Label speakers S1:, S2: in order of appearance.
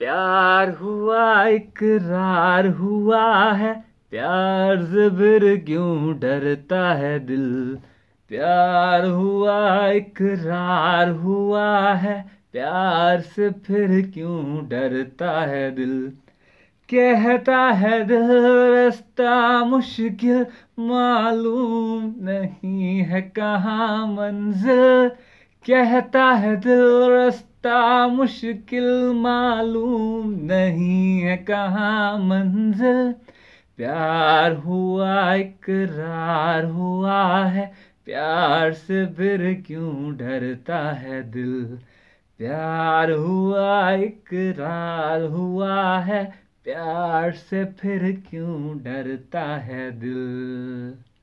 S1: प्यार हुआ इकरार हुआ है प्यार जबर क्यों डरता है दिल प्यार हुआ इकरार हुआ है प्यार से फिर क्यों डरता है दिल कहता है दिल रास्ता मुश्किल मालूम नहीं है कहाँ मंजिल कहता है दिल रास्ता रास्ता मुश्किल मालूम नहीं है कहाँ मंजिल प्यार हुआ इकरार हुआ है प्यार से फिर क्यों डरता है दिल प्यार हुआ इकरार हुआ है प्यार से फिर क्यों डरता है दिल